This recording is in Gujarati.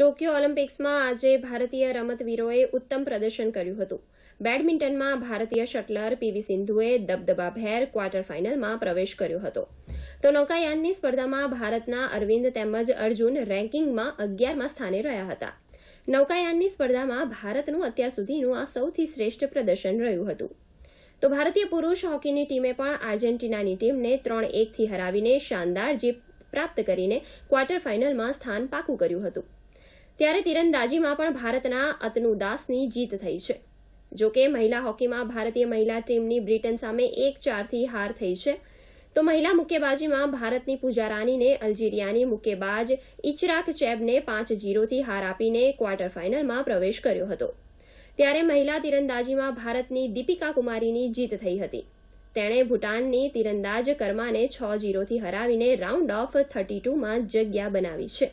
ટોક્યો ઓલિમ્પિક્સમાં આજે ભારતીય રમતવીરોએ ઉત્તમ પ્રદર્શન કર્યું હતું બેડમિન્ટનમાં ભારતીય શટલર પીવી સિંધુએ દબદબાભેર ક્વાર્ટર ફાઇનલમાં પ્રવેશ કર્યો હતો તો નૌકાયાનની સ્પર્ધામાં ભારતના અરવિંદ તેમજ અર્જુન રેન્કિંગમાં અગિયારમાં સ્થાને રહ્યા હતા નૌકાયાનની સ્પર્ધામાં ભારતનું અત્યાર સુધીનું આ સૌથી શ્રેષ્ઠ પ્રદર્શન રહ્યું હતું તો ભારતીય પુરુષ હોકીની ટીમે પણ આર્જેન્ટિનાની ટીમને ત્રણ એકથી હરાવીને શાનદાર જીત પ્રાપ્ત કરીને ક્વાર્ટર ફાઇનલમાં સ્થાન પાકું કર્યું હતું ત્યારે તીરંદાજીમાં પણ ભારતના અતનુ દાસની જીત થઈ છે જોકે મહિલા હોકીમાં ભારતીય મહિલા ટીમની બ્રિટન સામે એક ચારથી હાર થઈ છે તો મહિલા મુક્કેબાજીમાં ભારતની પૂજા રાનીને અલ્જીરિયાની મુક્કેબાજ ઇચરાક ચેબને પાંચ જીરોથી હાર આપીને ક્વાર્ટર ફાઇનલમાં પ્રવેશ કર્યો હતો ત્યારે મહિલા તીરંદાજીમાં ભારતની દીપિકા કુમારીની જીત થઈ હતી તેણે ભૂટાનની તીરંદાજ કર્માને છ જીરોથી હરાવીને રાઉન્ડ ઓફ થર્ટી ટુમાં જગ્યા બનાવી છે